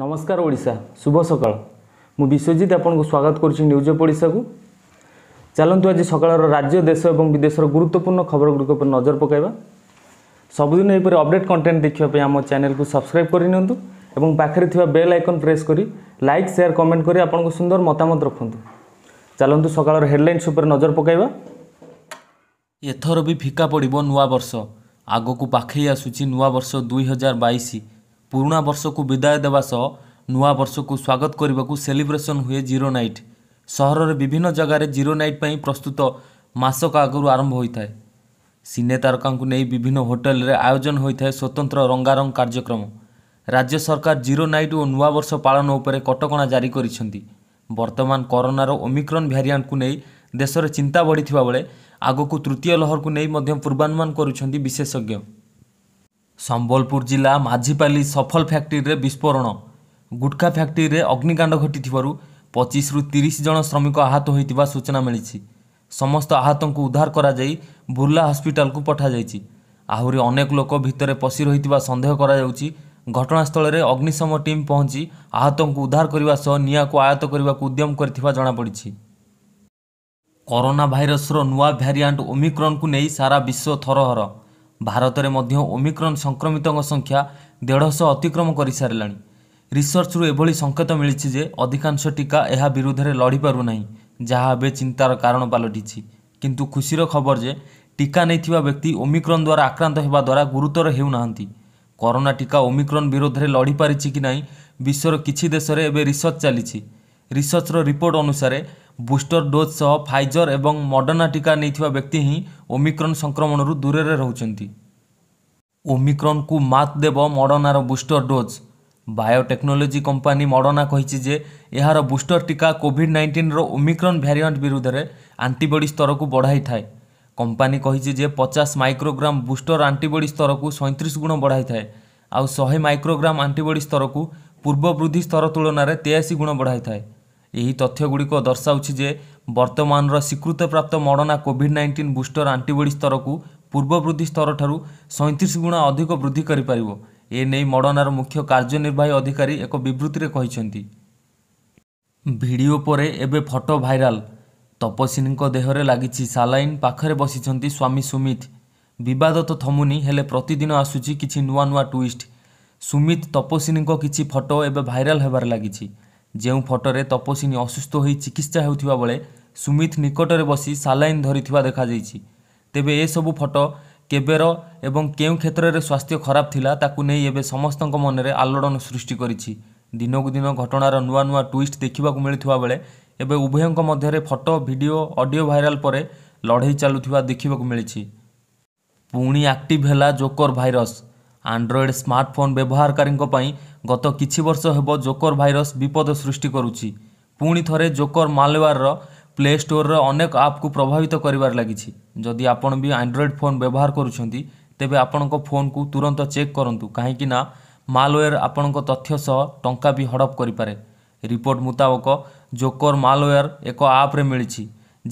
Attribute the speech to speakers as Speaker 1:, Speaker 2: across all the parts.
Speaker 1: ନମସ୍କାର ଓଡ଼ିଶା ଶୁଭ ସକାଳ ମୁଁ ବିଶ୍ୱଜିତ ଆପଣଙ୍କୁ ସ୍ୱାଗତ କରୁଛି ନ୍ୟୁଜ୍ ଅଫ୍ ଓଡ଼ିଶାକୁ ଚାଲନ୍ତୁ ଆଜି ସକାଳର ରାଜ୍ୟ ଦେଶ ଏବଂ ବିଦେଶର ଗୁରୁତ୍ୱପୂର୍ଣ୍ଣ ଖବରଗୁଡ଼ିକ ଉପରେ ନଜର ପକାଇବା ସବୁଦିନ ଏହିପରି ଅପଡ଼େଟ୍ କଣ୍ଟେଣ୍ଟ ଦେଖିବା ପାଇଁ ଆମ ଚ୍ୟାନେଲକୁ ସବସ୍କ୍ରାଇବ୍ କରିନିଅନ୍ତୁ ଏବଂ ପାଖରେ ଥିବା ବେଲ୍ ଆଇକନ୍ ପ୍ରେସ୍ କରି ଲାଇକ୍ ସେୟାର୍ କମେଣ୍ଟ କରି ଆପଣଙ୍କ ସୁନ୍ଦର ମତାମତ ରଖନ୍ତୁ ଚାଲନ୍ତୁ ସକାଳର ହେଡ଼ଲାଇନ୍ସ ଉପରେ ନଜର ପକାଇବା ଏଥର ବି ଫିକା ପଡ଼ିବ ନୂଆବର୍ଷ ଆଗକୁ ପାଖେଇ ଆସୁଛି ନୂଆବର୍ଷ ଦୁଇହଜାର ବାଇଶ ପୁରୁଣା ବର୍ଷକୁ ବିଦାୟ ଦେବା ସହ ନୂଆ ବର୍ଷକୁ ସ୍ୱାଗତ କରିବାକୁ ସେଲିବ୍ରେସନ୍ ହୁଏ ଜିରୋ ନାଇଟ୍ ସହରର ବିଭିନ୍ନ ଜାଗାରେ ଜିରୋ ନାଇଟ୍ ପାଇଁ ପ୍ରସ୍ତୁତ ମାସକ ଆଗରୁ ଆରମ୍ଭ ହୋଇଥାଏ ସିନେ ତାରକାଙ୍କୁ ନେଇ ବିଭିନ୍ନ ହୋଟେଲରେ ଆୟୋଜନ ହୋଇଥାଏ ସ୍ୱତନ୍ତ୍ର ରଙ୍ଗାରଙ୍ଗ କାର୍ଯ୍ୟକ୍ରମ ରାଜ୍ୟ ସରକାର ଜିରୋ ନାଇଟ୍ ଓ ନୂଆବର୍ଷ ପାଳନ ଉପରେ କଟକଣା ଜାରି କରିଛନ୍ତି ବର୍ତ୍ତମାନ କରୋନାର ଓମିକ୍ରନ୍ ଭ୍ୟାରିଆଣ୍ଟକୁ ନେଇ ଦେଶରେ ଚିନ୍ତା ବଢ଼ିଥିବା ବେଳେ ଆଗକୁ ତୃତୀୟ ଲହରକୁ ନେଇ ମଧ୍ୟ ପୂର୍ବାନୁମାନ କରୁଛନ୍ତି ବିଶେଷଜ୍ଞ ସମ୍ବଲପୁର ଜିଲ୍ଲା ମାଝିପାଲି ସଫଲ ଫ୍ୟାକ୍ଟ୍ରିରେ ବିସ୍ଫୋରଣ ଗୁଟ୍ଖା ଫ୍ୟାକ୍ଟ୍ରିରେ ଅଗ୍ନିକାଣ୍ଡ ଘଟିଥିବାରୁ ପଚିଶରୁ ତିରିଶ ଜଣ ଶ୍ରମିକ ଆହତ ହୋଇଥିବା ସୂଚନା ମିଳିଛି ସମସ୍ତ ଆହତଙ୍କୁ ଉଦ୍ଧାର କରାଯାଇ ବୁର୍ଲା ହସ୍ପିଟାଲକୁ ପଠାଯାଇଛି ଆହୁରି ଅନେକ ଲୋକ ଭିତରେ ପଶି ରହିଥିବା ସନ୍ଦେହ କରାଯାଉଛି ଘଟଣାସ୍ଥଳରେ ଅଗ୍ନିଶମ ଟିମ୍ ପହଞ୍ଚି ଆହତଙ୍କୁ ଉଦ୍ଧାର କରିବା ସହ ନିଆଁକୁ ଆୟତ କରିବାକୁ ଉଦ୍ୟମ କରିଥିବା ଜଣାପଡ଼ିଛି କରୋନା ଭାଇରସର ନୂଆ ଭ୍ୟାରିଆଣ୍ଟ ଓମିକ୍ରନ୍କୁ ନେଇ ସାରା ବିଶ୍ୱ ଥରହର ଭାରତରେ ମଧ୍ୟ ଓମିକ୍ରନ୍ ସଂକ୍ରମିତଙ୍କ ସଂଖ୍ୟା ଦେଢ଼ଶହ ଅତିକ୍ରମ କରିସାରିଲାଣି ରିସର୍ଚ୍ଚରୁ ଏଭଳି ସଙ୍କେତ ମିଳିଛି ଯେ ଅଧିକାଂଶ ଟୀକା ଏହା ବିରୁଦ୍ଧରେ ଲଢ଼ିପାରୁନାହିଁ ଯାହା ଏବେ ଚିନ୍ତାର କାରଣ ପାଲଟିଛି କିନ୍ତୁ ଖୁସିର ଖବର ଯେ ଟୀକା ନେଇଥିବା ବ୍ୟକ୍ତି ଓମିକ୍ରନ୍ ଦ୍ୱାରା ଆକ୍ରାନ୍ତ ହେବା ଦ୍ୱାରା ଗୁରୁତର ହେଉନାହାନ୍ତି କରୋନା ଟୀକା ଓମିକ୍ରନ୍ ବିରୋଧରେ ଲଢ଼ିପାରିଛି କି ନାହିଁ ବିଶ୍ୱର କିଛି ଦେଶରେ ଏବେ ରିସର୍ଚ୍ଚ ଚାଲିଛି ରିସର୍ଚ୍ଚର ରିପୋର୍ଟ ଅନୁସାରେ ବୁଷ୍ଟର ଡୋଜ୍ ସହ ଫାଇଜର ଏବଂ ମଡର୍ଣ୍ଣା ଟିକା ନେଇଥିବା ବ୍ୟକ୍ତି ହିଁ ଓମିକ୍ରନ୍ ସଂକ୍ରମଣରୁ ଦୂରରେ ରହୁଛନ୍ତି ଓମିକ୍ରନ୍କୁ ମାତ୍ ଦେବ ମଡର୍ଣ୍ଣାର booster dose biotechnology company Moderna କହିଛି ଯେ ଏହାର ବୁଷ୍ଟର ଟିକା କୋଭିଡ୍ ନାଇଣ୍ଟିନ୍ର ଓମିକ୍ରନ୍ ଭ୍ୟାରିଆଣ୍ଟ ବିରୁଦ୍ଧରେ ଆଣ୍ଟିବଡି ସ୍ତରକୁ ବଢ଼ାଇଥାଏ କମ୍ପାନୀ କହିଛି ଯେ ପଚାଶ ମାଇକ୍ରୋଗ୍ରାମ ବୁଷ୍ଟର ଆଣ୍ଟିବଡି ସ୍ତରକୁ ସଇଁତିରିଶ ଗୁଣ ବଢ଼ାଇଥାଏ ଆଉ ଶହେ ମାଇକ୍ରୋଗ୍ରାମ ଆଣ୍ଟିବଡି ସ୍ତରକୁ ପୂର୍ବ ବୃଦ୍ଧି ସ୍ତର ତୁଳନାରେ ତେୟାଅଶୀ ଗୁଣ ବଢ଼ାଇଥାଏ ଏହି ତଥ୍ୟଗୁଡ଼ିକ ଦର୍ଶାଉଛି ଯେ ବର୍ତ୍ତମାନର ସ୍ୱୀକୃତିପ୍ରାପ୍ତ Moderna covid nineteen booster antibody ସ୍ତରକୁ ପୂର୍ବବୃଦ୍ଧି ସ୍ତରଠାରୁ ସଇଁତିରିଶ ଗୁଣା ଅଧିକ ବୃଦ୍ଧି କରିପାରିବ ଏ ନେଇ ମଡ଼ନାର ମୁଖ୍ୟ କାର୍ଯ୍ୟନିର୍ବାହୀ ଅଧିକାରୀ ଏକ ବିବୃତ୍ତିରେ କହିଛନ୍ତି ଭିଡ଼ିଓ ପରେ ଏବେ ଫଟୋ ଭାଇରାଲ୍ ତପସ୍ୱିନୀଙ୍କ ଦେହରେ ଲାଗିଛି ସାଲାଇନ୍ ପାଖରେ ବସିଛନ୍ତି ସ୍ୱାମୀ ସୁମିତ ବିବାଦ ତ ଥମୁନି ହେଲେ ପ୍ରତିଦିନ ଆସୁଛି କିଛି ନୂଆ ନୂଆ ଟୁଇଷ୍ଟ ସୁମିତ ତପସ୍ୱିନୀଙ୍କ କିଛି ଫଟୋ ଏବେ ଭାଇରାଲ ହେବାରେ ଲାଗିଛି ଯେଉଁ ଫଟୋରେ ତପସ୍ୱିନୀ ଅସୁସ୍ଥ ହୋଇ ଚିକିତ୍ସା ହେଉଥିବା ବେଳେ ସୁମିତ ନିକଟରେ ବସି ସାଲାଇନ୍ ଧରିଥିବା ଦେଖାଯାଇଛି ତେବେ ଏସବୁ ଫଟୋ କେବେର ଏବଂ କେଉଁ କ୍ଷେତ୍ରରେ ସ୍ୱାସ୍ଥ୍ୟ ଖରାପ ଥିଲା ତାକୁ ନେଇ ଏବେ ସମସ୍ତଙ୍କ ମନରେ ଆଲୋଡ଼ନ ସୃଷ୍ଟି କରିଛି ଦିନକୁ ଦିନ ଘଟଣାର ନୂଆ ନୂଆ ଟୁଇଷ୍ଟ ଦେଖିବାକୁ ମିଳୁଥିବା ବେଳେ ଏବେ ଉଭୟଙ୍କ ମଧ୍ୟରେ ଫଟୋ ଭିଡ଼ିଓ ଅଡ଼ିଓ ଭାଇରାଲ ପରେ ଲଢ଼େଇ ଚାଲୁଥିବା ଦେଖିବାକୁ ମିଳିଛି ପୁଣି ଆକ୍ଟିଭ୍ ହେଲା ଜୋକର ଭାଇରସ୍ ଆଣ୍ଡ୍ରଏଡ଼୍ ସ୍ମାର୍ଟଫୋନ୍ ବ୍ୟବହାରକାରୀଙ୍କ ପାଇଁ ଗତ କିଛି ବର୍ଷ ହେବ ଜୋକର୍ ଭାଇରସ୍ ବିପଦ ସୃଷ୍ଟି କରୁଛି ପୁଣି ଥରେ ଜୋକର୍ ମାଲୱାରର ପ୍ଲେ ଷ୍ଟୋର୍ର ଅନେକ ଆପ୍କୁ ପ୍ରଭାବିତ କରିବାରେ ଲାଗିଛି ଯଦି ଆପଣ ବି ଆଣ୍ଡ୍ରଏଡ଼୍ ଫୋନ୍ ବ୍ୟବହାର କରୁଛନ୍ତି ତେବେ ଆପଣଙ୍କ ଫୋନ୍କୁ ତୁରନ୍ତ ଚେକ୍ କରନ୍ତୁ କାହିଁକିନା ମାଲୱେର୍ ଆପଣଙ୍କ ତଥ୍ୟ ସହ ଟଙ୍କା ବି ହଡ଼ପ କରିପାରେ ରିପୋର୍ଟ ମୁତାବକ ଜୋକର୍ ମାଲୱେର୍ ଏକ ଆପ୍ରେ ମିଳିଛି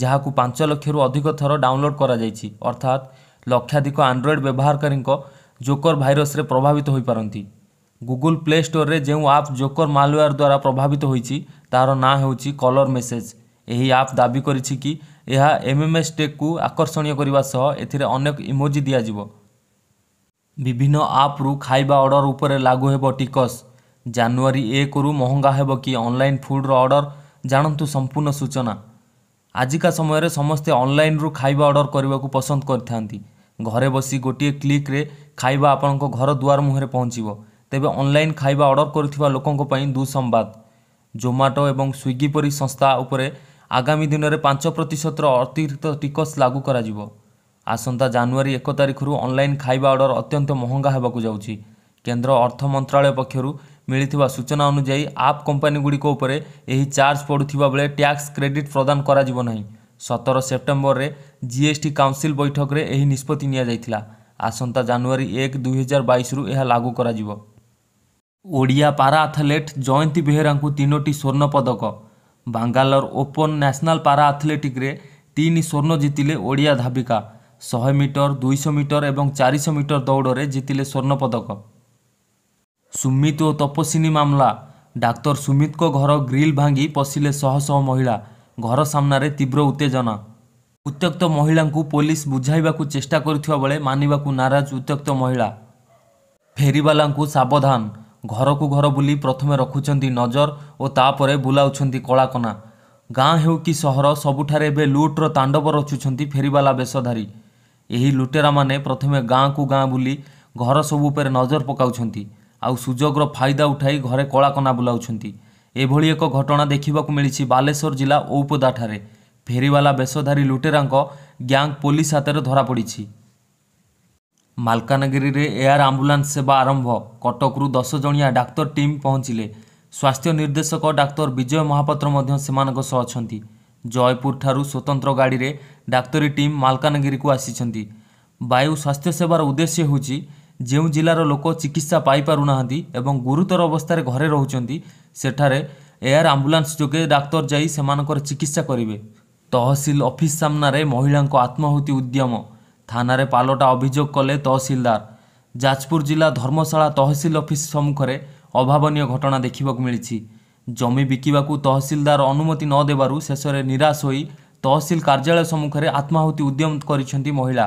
Speaker 1: ଯାହାକୁ ପାଞ୍ଚ ଲକ୍ଷରୁ ଅଧିକ ଥର ଡାଉନଲୋଡ୍ କରାଯାଇଛି ଅର୍ଥାତ୍ ଲକ୍ଷାଧିକ ଆଣ୍ଡ୍ରଏଡ଼୍ ବ୍ୟବହାରକାରୀଙ୍କ ଜୋକର ଭାଇରସ୍ରେ ପ୍ରଭାବିତ ହୋଇପାରନ୍ତି ଗୁଗୁଲ୍ ପ୍ଲେ ଷ୍ଟୋରରେ ଯେଉଁ ଆପ୍ ଜୋକର ମାଲୱେୟାର ଦ୍ୱାରା ପ୍ରଭାବିତ ହୋଇଛି ତାହାର ନାଁ ହେଉଛି କଲର୍ ମେସେଜ୍ ଏହି ଆପ୍ ଦାବି କରିଛି କି ଏହା ଏମ୍ଏମ୍ଏସ୍ ଟେକ୍କୁ ଆକର୍ଷଣୀୟ କରିବା ସହ ଏଥିରେ ଅନେକ ଇମୋଜି ଦିଆଯିବ ବିଭିନ୍ନ ଆପ୍ରୁ ଖାଇବା ଅର୍ଡ଼ର ଉପରେ ଲାଗୁ ହେବ ଟିକସ ଜାନୁଆରୀ ଏକରୁ ମହଙ୍ଗା ହେବ କି ଅନଲାଇନ୍ ଫୁଡ଼୍ର ଅର୍ଡ଼ର ଜାଣନ୍ତୁ ସମ୍ପୂର୍ଣ୍ଣ ସୂଚନା ଆଜିକା ସମୟରେ ସମସ୍ତେ ଅନଲାଇନ୍ରୁ ଖାଇବା ଅର୍ଡ଼ର କରିବାକୁ ପସନ୍ଦ କରିଥାନ୍ତି ଘରେ ବସି ଗୋଟିଏ କ୍ଲିକ୍ରେ ଖାଇବା ଆପଣଙ୍କ ଘର ଦୁଆର ମୁହଁରେ ପହଞ୍ଚିବ ତେବେ ଅନଲାଇନ୍ ଖାଇବା ଅର୍ଡ଼ର କରୁଥିବା ଲୋକଙ୍କ ପାଇଁ ଦୁଃସମ୍ବାଦ ଜୋମାଟୋ ଏବଂ ସ୍ୱିଗି ପରି ସଂସ୍ଥା ଉପରେ ଆଗାମୀ ଦିନରେ ପାଞ୍ଚ ପ୍ରତିଶତର ଅତିରିକ୍ତ ଟିକସ ଲାଗୁ କରାଯିବ ଆସନ୍ତା ଜାନୁଆରୀ ଏକ ତାରିଖରୁ ଅନଲାଇନ୍ ଖାଇବା ଅର୍ଡ଼ର ଅତ୍ୟନ୍ତ ମହଙ୍ଗା ହେବାକୁ ଯାଉଛି କେନ୍ଦ୍ର ଅର୍ଥ ମନ୍ତ୍ରାଳୟ ପକ୍ଷରୁ ମିଳିଥିବା ସୂଚନା ଅନୁଯାୟୀ ଆପ୍ କମ୍ପାନୀଗୁଡ଼ିକ ଉପରେ ଏହି ଚାର୍ଜ ପଡ଼ୁଥିବା ବେଳେ ଟ୍ୟାକ୍ସ କ୍ରେଡିଟ୍ ପ୍ରଦାନ କରାଯିବ ନାହିଁ ସତର ସେପ୍ଟେମ୍ବରରେ ଜିଏସ୍ଟି କାଉନସିଲ୍ ବୈଠକରେ ଏହି ନିଷ୍ପତ୍ତି ନିଆଯାଇଥିଲା ଆସନ୍ତା ଜାନୁଆରୀ ଏକ ଦୁଇହଜାର ବାଇଶରୁ ଏହା ଲାଗୁ କରାଯିବ ଓଡ଼ିଆ ପାରା ଆଥଲେଟ୍ ଜୟନ୍ତୀ ବେହେରାଙ୍କୁ ତିନୋଟି ସ୍ୱର୍ଣ୍ଣ ପଦକ ବାଙ୍ଗାଲୋର ଓପନ୍ ନ୍ୟାସନାଲ୍ ପାରା ଆଥଲେଟିକ୍ରେ ତିନି ସ୍ୱର୍ଣ୍ଣ ଜିତିଲେ ଓଡ଼ିଆ ଧାବିକା ଶହେ ମିଟର ଦୁଇଶହ ମିଟର ଏବଂ ଚାରିଶହ ମିଟର ଦୌଡ଼ରେ ଜିତିଲେ ସ୍ୱର୍ଣ୍ଣ ପଦକ ସୁମିତ ଓ ତପସ୍ୱିନୀ ମାମଲା ଡାକ୍ତର ସୁମିତଙ୍କ ଘର ଗ୍ରିଲ୍ ଭାଙ୍ଗି ପଶିଲେ ଶହ ଶହ ମହିଳା ଘର ସାମ୍ନାରେ ତୀବ୍ର ଉତ୍ତେଜନା ଉତ୍ତ୍ୟକ୍ତ ମହିଳାଙ୍କୁ ପୋଲିସ ବୁଝାଇବାକୁ ଚେଷ୍ଟା କରୁଥିବା ବେଳେ ମାନିବାକୁ ନାରାଜ ଉତ୍ତ୍ୟକ୍ତ ମହିଳା ଫେରିବାଲାଙ୍କୁ ସାବଧାନ ଘରକୁ ଘର ବୁଲି ପ୍ରଥମେ ରଖୁଛନ୍ତି ନଜର ଓ ତାପରେ ବୁଲାଉଛନ୍ତି କଳାକନା ଗାଁ ହେଉ କି ସହର ସବୁଠାରେ ଏବେ ଲୁଟ୍ର ତାଣ୍ଡବ ରଚୁଛନ୍ତି ଫେରିବାଲା ବେଶଧାରୀ ଏହି ଲୁଟେରାମାନେ ପ୍ରଥମେ ଗାଁକୁ ଗାଁ ବୁଲି ଘର ସବୁ ଉପରେ ନଜର ପକାଉଛନ୍ତି ଆଉ ସୁଯୋଗର ଫାଇଦା ଉଠାଇ ଘରେ କଳାକନା ବୁଲାଉଛନ୍ତି ଏଭଳି ଏକ ଘଟଣା ଦେଖିବାକୁ ମିଳିଛି ବାଲେଶ୍ୱର ଜିଲ୍ଲା ଔପଦାଠାରେ ଫେରିବାଲା ବେଶଧାରୀ ଲୁଟେରାଙ୍କ ଗ୍ୟାଙ୍ଗ ପୋଲିସ ହାତରେ ଧରାପଡ଼ିଛି ମାଲକାନଗିରିରେ ଏୟାର ଆମ୍ବୁଲାନ୍ସ ସେବା ଆରମ୍ଭ କଟକରୁ ଦଶ ଜଣିଆ ଡାକ୍ତର ଟିମ୍ ପହଞ୍ଚିଲେ ସ୍ୱାସ୍ଥ୍ୟ ନିର୍ଦ୍ଦେଶକ ଡାକ୍ତର ବିଜୟ ମହାପାତ୍ର ମଧ୍ୟ ସେମାନଙ୍କ ସହ ଅଛନ୍ତି ଜୟପୁରଠାରୁ ସ୍ୱତନ୍ତ୍ର ଗାଡ଼ିରେ ଡାକ୍ତରୀ ଟିମ୍ ମାଲକାନଗିରିକୁ ଆସିଛନ୍ତି ବାୟୁ ସ୍ୱାସ୍ଥ୍ୟ ସେବାର ଉଦ୍ଦେଶ୍ୟ ହେଉଛି ଯେଉଁ ଜିଲ୍ଲାର ଲୋକ ଚିକିତ୍ସା ପାଇପାରୁନାହାନ୍ତି ଏବଂ ଗୁରୁତର ଅବସ୍ଥାରେ ଘରେ ରହୁଛନ୍ତି ସେଠାରେ ଏୟାର ଆମ୍ବୁଲାନ୍ସ ଯୋଗେ ଡାକ୍ତର ଯାଇ ସେମାନଙ୍କର ଚିକିତ୍ସା କରିବେ ତହସିଲ ଅଫିସ ସାମ୍ନାରେ ମହିଳାଙ୍କ ଆତ୍ମାହୁତି ଉଦ୍ୟମ ଥାନାରେ ପାଲଟା ଅଭିଯୋଗ କଲେ ତହସିଲଦାର ଯାଜପୁର ଜିଲ୍ଲା ଧର୍ମଶାଳା ତହସିଲ ଅଫିସ ସମ୍ମୁଖରେ ଅଭାବନୀୟ ଘଟଣା ଦେଖିବାକୁ ମିଳିଛି ଜମି ବିକିବାକୁ ତହସିଲଦାର ଅନୁମତି ନ ଦେବାରୁ ଶେଷରେ ନିରାଶ ହୋଇ ତହସିଲ କାର୍ଯ୍ୟାଳୟ ସମ୍ମୁଖରେ ଆତ୍ମାହୁତି ଉଦ୍ୟମ କରିଛନ୍ତି ମହିଳା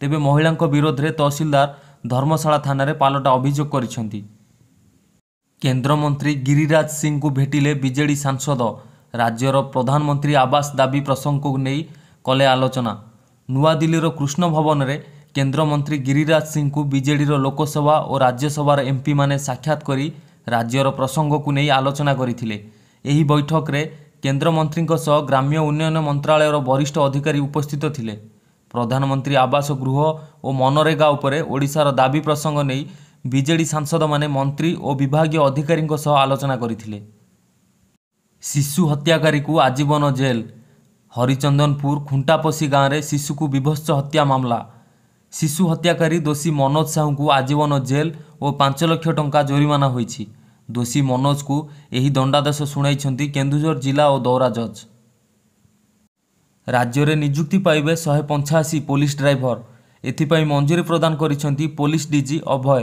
Speaker 1: ତେବେ ମହିଳାଙ୍କ ବିରୋଧରେ ତହସିଲଦାର ଧର୍ମଶାଳା ଥାନାରେ ପାଲଟା ଅଭିଯୋଗ କରିଛନ୍ତି କେନ୍ଦ୍ରମନ୍ତ୍ରୀ ଗିରିରାଜ ସିଂଙ୍କୁ ଭେଟିଲେ ବିଜେଡ଼ି ସାଂସଦ ରାଜ୍ୟର ପ୍ରଧାନମନ୍ତ୍ରୀ ଆବାସ ଦାବି ପ୍ରସଙ୍ଗକୁ ନେଇ କଲେ ଆଲୋଚନା ନୂଆଦିଲ୍ଲୀର କୃଷ୍ଣ ଭବନରେ କେନ୍ଦ୍ରମନ୍ତ୍ରୀ ଗିରିରାଜ ସିଂଙ୍କୁ ବିଜେଡ଼ିର ଲୋକସଭା ଓ ରାଜ୍ୟସଭାର ଏମ୍ପିମାନେ ସାକ୍ଷାତ କରି ରାଜ୍ୟର ପ୍ରସଙ୍ଗକୁ ନେଇ ଆଲୋଚନା କରିଥିଲେ ଏହି ବୈଠକରେ କେନ୍ଦ୍ରମନ୍ତ୍ରୀଙ୍କ ସହ ଗ୍ରାମ୍ୟ ଉନ୍ନୟନ ମନ୍ତ୍ରାଳୟର ବରିଷ୍ଠ ଅଧିକାରୀ ଉପସ୍ଥିତ ଥିଲେ ପ୍ରଧାନମନ୍ତ୍ରୀ ଆବାସ ଗୃହ ଓ ମନରେଗା ଉପରେ ଓଡ଼ିଶାର ଦାବି ପ୍ରସଙ୍ଗ ନେଇ ବିଜେଡ଼ି ସାଂସଦମାନେ ମନ୍ତ୍ରୀ ଓ ବିଭାଗୀୟ ଅଧିକାରୀଙ୍କ ସହ ଆଲୋଚନା କରିଥିଲେ ଶିଶୁ ହତ୍ୟାକାରୀକୁ ଆଜୀବନ ଜେଲ୍ ହରିଚନ୍ଦନପୁର ଖୁଣ୍ଟାପଶି ଗାଁରେ ଶିଶୁକୁ ବିଭତ୍ସ ହତ୍ୟା ମାମଲା ଶିଶୁ ହତ୍ୟାକାରୀ ଦୋଷୀ ମନୋଜ ସାହୁଙ୍କୁ ଆଜୀବନ ଜେଲ୍ ଓ ପାଞ୍ଚ ଲକ୍ଷ ଟଙ୍କା ଜୋରିମାନା ହୋଇଛି ଦୋଷୀ ମନୋଜକୁ ଏହି ଦଣ୍ଡାଦେଶ ଶୁଣାଇଛନ୍ତି କେନ୍ଦୁଝର ଜିଲ୍ଲା ଓ ଦୌରା ଜଜ୍ ରାଜ୍ୟରେ ନିଯୁକ୍ତି ପାଇବେ ଶହେ ପଞ୍ଚାଅଶୀ ପୋଲିସ ଡ୍ରାଇଭର ଏଥିପାଇଁ ମଞ୍ଜୁରୀ ପ୍ରଦାନ କରିଛନ୍ତି police DG Abhay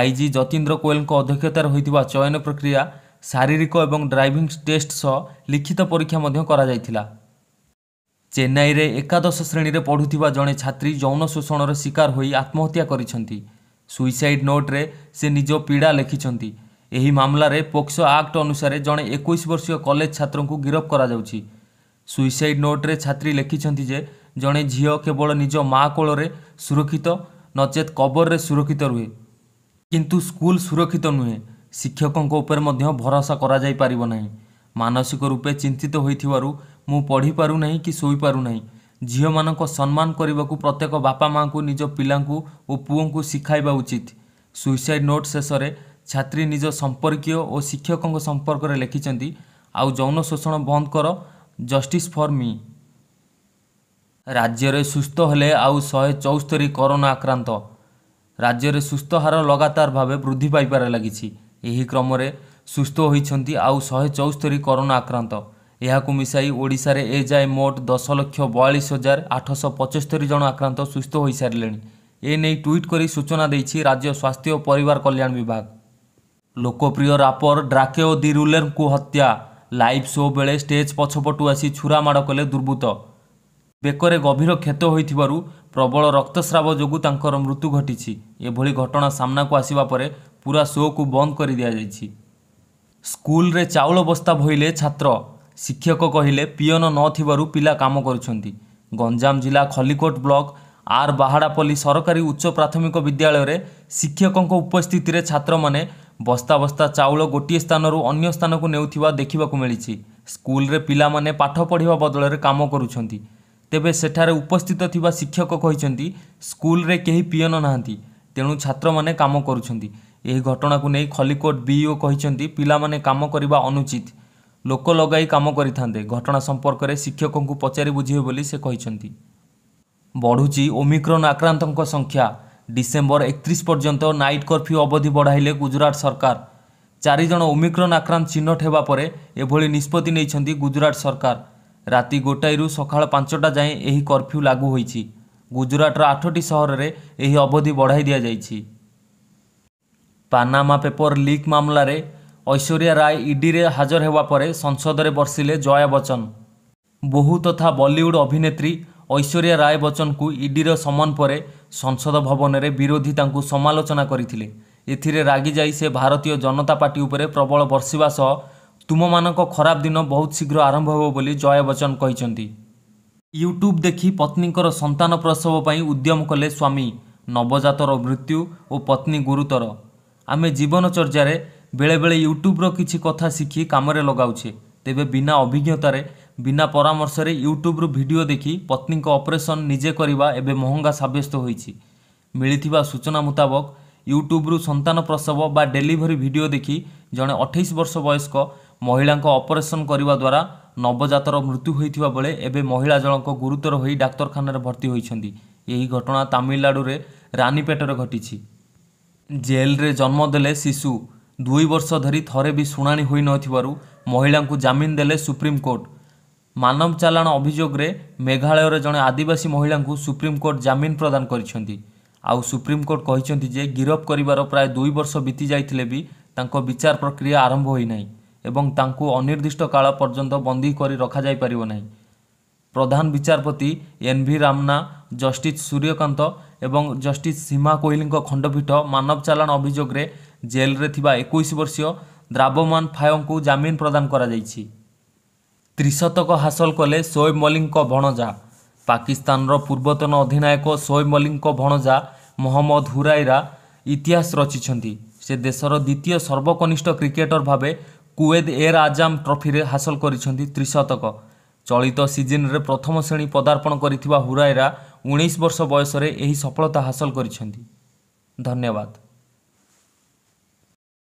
Speaker 1: IG Jatindra କୋଏଲଙ୍କ ଅଧ୍ୟକ୍ଷତାରେ ହୋଇଥିବା ଚୟନ ପ୍ରକ୍ରିୟା ଶାରୀରିକ ଏବଂ ଡ୍ରାଇଭିଂ ଟେଷ୍ଟ ସହ ଲିଖିତ ପରୀକ୍ଷା ମଧ୍ୟ କରାଯାଇଥିଲା ଚେନ୍ନାଇରେ ଏକାଦଶ ଶ୍ରେଣୀରେ ପଢ଼ୁଥିବା ଜଣେ ଛାତ୍ରୀ ଯୌନ ଶୋଷଣର ଶିକାର ହୋଇ ଆତ୍ମହତ୍ୟା କରିଛନ୍ତି ସୁଇସାଇଡ୍ ନୋଟ୍ରେ ସେ ନିଜ ପୀଡ଼ା ଲେଖିଛନ୍ତି ଏହି ମାମଲାରେ ପୋକ୍ସୋ ଆକ୍ଟ ଅନୁସାରେ ଜଣେ ଏକୋଇଶ ବର୍ଷୀୟ କଲେଜ ଛାତ୍ରଙ୍କୁ ଗିରଫ କରାଯାଉଛି ସୁଇସାଇଡ଼ ନୋଟ୍ରେ ଛାତ୍ରୀ ଲେଖିଛନ୍ତି ଯେ ଜଣେ ଝିଅ କେବଳ ନିଜ ମାଆ କୋଳରେ ସୁରକ୍ଷିତ ନଚେତ୍ କବରରେ ସୁରକ୍ଷିତ ରୁହେ କିନ୍ତୁ ସ୍କୁଲ ସୁରକ୍ଷିତ ନୁହେଁ ଶିକ୍ଷକଙ୍କ ଉପରେ ମଧ୍ୟ ଭରସା କରାଯାଇପାରିବ ନାହିଁ ମାନସିକ ରୂପେ ଚିନ୍ତିତ ହୋଇଥିବାରୁ ମୁଁ ପଢ଼ିପାରୁନାହିଁ କି ଶୋଇପାରୁନାହିଁ ଝିଅମାନଙ୍କ ସମ୍ମାନ କରିବାକୁ ପ୍ରତ୍ୟେକ ବାପା ମାଆଙ୍କୁ ନିଜ ପିଲାଙ୍କୁ ଓ ପୁଅଙ୍କୁ ଶିଖାଇବା ଉଚିତ ସୁଇସାଇଡ଼ ନୋଟ୍ ଶେଷରେ ଛାତ୍ରୀ ନିଜ ସମ୍ପର୍କୀୟ ଓ ଶିକ୍ଷକଙ୍କ ସମ୍ପର୍କରେ ଲେଖିଛନ୍ତି ଆଉ ଯୌନ ଶୋଷଣ ବନ୍ଦ କର ଜଷ୍ଟିସ୍ ଫର୍ ମି ରାଜ୍ୟରେ ସୁସ୍ଥ ହେଲେ ଆଉ ଶହେ ଚଉସ୍ତରୀ କରୋନା ଆକ୍ରାନ୍ତ ରାଜ୍ୟରେ ସୁସ୍ଥ ହାର ଲଗାତାର ଭାବେ ବୃଦ୍ଧି ପାଇବାରେ ଲାଗିଛି ଏହି କ୍ରମରେ ସୁସ୍ଥ ହୋଇଛନ୍ତି ଆଉ ଶହେ ଚଉସ୍ତରୀ କରୋନା ଆକ୍ରାନ୍ତ ଏହାକୁ ମିଶାଇ ଓଡ଼ିଶାରେ ଏଯାଏ ମୋଟ ଦଶ ଲକ୍ଷ ବୟାଳିଶ ହଜାର ଆଠଶହ ପଞ୍ଚସ୍ତରୀ ଜଣ ଆକ୍ରାନ୍ତ ସୁସ୍ଥ ହୋଇସାରିଲେଣି ଏ ନେଇ ଟ୍ୱିଟ୍ କରି ସୂଚନା ଦେଇଛି ରାଜ୍ୟ ସ୍ୱାସ୍ଥ୍ୟ ଓ ପରିବାର କଲ୍ୟାଣ ବିଭାଗ ଲୋକପ୍ରିୟ ରାପର ଡ୍ରାକେଓ ଦିରୁଲେଙ୍କୁ ହତ୍ୟା ଲାଇଭ୍ ଶୋ ବେଳେ ଷ୍ଟେଜ୍ ପଛପଟୁ ଆସି ଛୁରା ମାଡ଼ କଲେ ଦୁର୍ବୃତ୍ତ ବେକରେ ଗଭୀର କ୍ଷତ ହୋଇଥିବାରୁ ପ୍ରବଳ ରକ୍ତସ୍ରାବ ଯୋଗୁଁ ତାଙ୍କର ମୃତ୍ୟୁ ଘଟିଛି ଏଭଳି ଘଟଣା ସାମ୍ନାକୁ ଆସିବା ପରେ ପୁରା ଶୋକୁ ବନ୍ଦ କରି ଦିଆଯାଇଛି ସ୍କୁଲରେ ଚାଉଳ ବସ୍ତା ଭୋଇଲେ ଛାତ୍ର ଶିକ୍ଷକ କହିଲେ ପିଅନ ନଥିବାରୁ ପିଲା କାମ କରୁଛନ୍ତି ଗଞ୍ଜାମ ଜିଲ୍ଲା ଖଲିକୋଟ ବ୍ଲକ ଆର୍ ବାହାଡ଼ାପଲ୍ଲୀ ସରକାରୀ ଉଚ୍ଚ ପ୍ରାଥମିକ ବିଦ୍ୟାଳୟରେ ଶିକ୍ଷକଙ୍କ ଉପସ୍ଥିତିରେ ଛାତ୍ରମାନେ ବସ୍ତା ବସ୍ତା ଚାଉଳ ଗୋଟିଏ ସ୍ଥାନରୁ ଅନ୍ୟ ସ୍ଥାନକୁ ନେଉଥିବା ଦେଖିବାକୁ ମିଳିଛି ସ୍କୁଲରେ ପିଲାମାନେ ପାଠ ପଢ଼ିବା ବଦଳରେ କାମ କରୁଛନ୍ତି ତେବେ ସେଠାରେ ଉପସ୍ଥିତ ଥିବା ଶିକ୍ଷକ କହିଛନ୍ତି ସ୍କୁଲରେ କେହି ପିଅନ ନାହାନ୍ତି ତେଣୁ ଛାତ୍ରମାନେ କାମ କରୁଛନ୍ତି ଏହି ଘଟଣାକୁ ନେଇ ଖଲିକୋଟ ବିଇଓ କହିଛନ୍ତି ପିଲାମାନେ କାମ କରିବା ଅନୁଚିତ ଲୋକ ଲଗାଇ କାମ କରିଥାନ୍ତେ ଘଟଣା ସମ୍ପର୍କରେ ଶିକ୍ଷକଙ୍କୁ ପଚାରି ବୁଝିବେ ବୋଲି ସେ କହିଛନ୍ତି ବଢ଼ୁଛି ଓମିକ୍ରନ୍ ଆକ୍ରାନ୍ତଙ୍କ ସଂଖ୍ୟା ডিসেম্বর একত্রিশ পর্যন্ত নাইট কর্ফ্যু অবধি বঢ়াইলে গুজরাট সরকার চারিজন ওমিক্রন আক্রান্ত চিহ্নট ହେବା ପରେ ଏଭଳି ନିଷ୍ପତ୍ତି ନେଇଛନ୍ତି ଗୁଜରାଟ ସରକାର ରାତି ଗୋଟାଏରୁ ସକାଳ ପାଞ୍ଚଟା ଯାଏଁ ଏହି କର୍ଫ୍ୟୁ ଲାଗୁ ହୋଇଛି ଗୁଜରାଟର ଆଠଟି ସହରରେ ଏହି ଅବଧି ବଢ଼ାଇ ଦିଆଯାଇଛି ପାନାମା ପେପର ଲିକ୍ ମାମଲାରେ ଐଶ୍ୱର୍ଯ୍ୟା ରାୟ ଇଡିରେ ହାଜର ହେବା ପରେ ସଂସଦରେ ବର୍ଷିଲେ ଜୟା ବଚ୍ଚନ ବହୁ ତଥା ବଲିଉଡ୍ ଅଭିନେତ୍ରୀ ଐଶ୍ୱର୍ଯ୍ୟା ରାୟ ବଚ୍ଚନଙ୍କୁ ଇଡିର ସମନ ପରେ ସଂସଦ ଭବନରେ ବିରୋଧୀ ତାଙ୍କୁ ସମାଲୋଚନା କରିଥିଲେ ଏଥିରେ ରାଗିଯାଇ ସେ ଭାରତୀୟ ଜନତା ପାର୍ଟି ଉପରେ ପ୍ରବଳ ବର୍ଷିବା ସହ ତୁମମାନଙ୍କ ଖରାପ ଦିନ ବହୁତ ଶୀଘ୍ର ଆରମ୍ଭ ହେବ ବୋଲି ଜୟ ବଚ୍ଚନ କହିଛନ୍ତି ୟୁଟ୍ୟୁବ୍ ଦେଖି ପତ୍ନୀଙ୍କର ସନ୍ତାନ ପ୍ରସବ ପାଇଁ ଉଦ୍ୟମ କଲେ ସ୍ୱାମୀ ନବଜାତର ମୃତ୍ୟୁ ଓ ପତ୍ନୀ ଗୁରୁତର ଆମେ ଜୀବନଚର୍ଯ୍ୟାରେ ବେଳେବେଳେ ୟୁଟ୍ୟୁବ୍ର କିଛି କଥା ଶିଖି କାମରେ ଲଗାଉଛେ ତେବେ ବିନା ଅଭିଜ୍ଞତାରେ ବିନା ପରାମର୍ଶରେ ୟୁଟ୍ୟୁବ୍ରୁ ଭିଡ଼ିଓ ଦେଖି ପତ୍ନୀଙ୍କ ଅପରେସନ୍ ନିଜେ କରିବା ଏବେ ମହଙ୍ଗା ସାବ୍ୟସ୍ତ ହୋଇଛି ମିଳିଥିବା ସୂଚନା ମୁତାବକ ୟୁଟ୍ୟୁବ୍ରୁ ସନ୍ତାନ ପ୍ରସବ ବା ଡେଲିଭରି ଭିଡ଼ିଓ ଦେଖି ଜଣେ ଅଠେଇଶ ବର୍ଷ ବୟସ୍କ ମହିଳାଙ୍କ ଅପରେସନ୍ କରିବା ଦ୍ୱାରା ନବଜାତର ମୃତ୍ୟୁ ହୋଇଥିବା ବେଳେ ଏବେ ମହିଳା ଜଣଙ୍କ ଗୁରୁତର ହୋଇ ଡାକ୍ତରଖାନାରେ ଭର୍ତ୍ତି ହୋଇଛନ୍ତି ଏହି ଘଟଣା ତାମିଲନାଡ଼ୁରେ ରାନୀପେଟରେ ଘଟିଛି ଜେଲ୍ରେ ଜନ୍ମ ଦେଲେ ଶିଶୁ ଦୁଇ ବର୍ଷ ଧରି ଥରେ ବି ଶୁଣାଣି ହୋଇନଥିବାରୁ ମହିଳାଙ୍କୁ ଜାମିନ ଦେଲେ ସୁପ୍ରିମକୋର୍ଟ ମାନବ ଚାଲାଣ ଅଭିଯୋଗରେ ମେଘାଳୟର ଜଣେ ଆଦିବାସୀ ମହିଳାଙ୍କୁ ସୁପ୍ରିମକୋର୍ଟ ଜାମିନ ପ୍ରଦାନ କରିଛନ୍ତି ଆଉ ସୁପ୍ରିମକୋର୍ଟ କହିଛନ୍ତି ଯେ ଗିରଫ କରିବାର ପ୍ରାୟ ଦୁଇ ବର୍ଷ ବିତି ଯାଇଥିଲେ ବି ତାଙ୍କ ବିଚାର ପ୍ରକ୍ରିୟା ଆରମ୍ଭ ହୋଇନାହିଁ ଏବଂ ତାଙ୍କୁ ଅନିର୍ଦ୍ଦିଷ୍ଟ କାଳ ପର୍ଯ୍ୟନ୍ତ ବନ୍ଦୀ କରି ରଖାଯାଇପାରିବ ନାହିଁ ପ୍ରଧାନ ବିଚାରପତି N V Ramana justice Suryakant ଏବଂ ଜଷ୍ଟିସ୍ ସୀମା କୋଇଲିଙ୍କ ଖଣ୍ଡପୀଠ ମାନବ ଚାଲାଣ ଅଭିଯୋଗରେ ଜେଲ୍ରେ ଥିବା ଏକୋଇଶ ବର୍ଷୀୟ ଦ୍ରାବମାନ ଫାୟଙ୍କୁ ଜାମିନ ପ୍ରଦାନ କରାଯାଇଛି ত্রিশতক ହାସଲ କଲେ ଶୋଏବ ମଲ୍ଲିକଙ୍କ ଭଣଜା ପାକିସ୍ତାନର ପୂର୍ବତନ ଅଧିନାୟକ ଶୋଏବ ମଲ୍ଲିକଙ୍କ ଭଣଜା ମହମ୍ମଦ ହୁରାଇରା ଇତିହାସ ରଚିଛନ୍ତି ସେ ଦେଶର ଦ୍ୱିତୀୟ ସର୍ବକନିଷ୍ଠ କ୍ରିକେଟର ଭାବେ କୁଏଦ ଏର୍ ଆଜାମ ଟ୍ରଫିରେ ହାସଲ କରିଛନ୍ତି ତ୍ରିଶତକ ଚଳିତ ସିଜନରେ ପ୍ରଥମ ଶ୍ରେଣୀ ପଦାର୍ପଣ କରିଥିବା ହୁରାଇରା ଉଣେଇଶ ବର୍ଷ ବୟସରେ ଏହି ସଫଳତା ହାସଲ କରିଛନ୍ତି ଧନ୍ୟବାଦ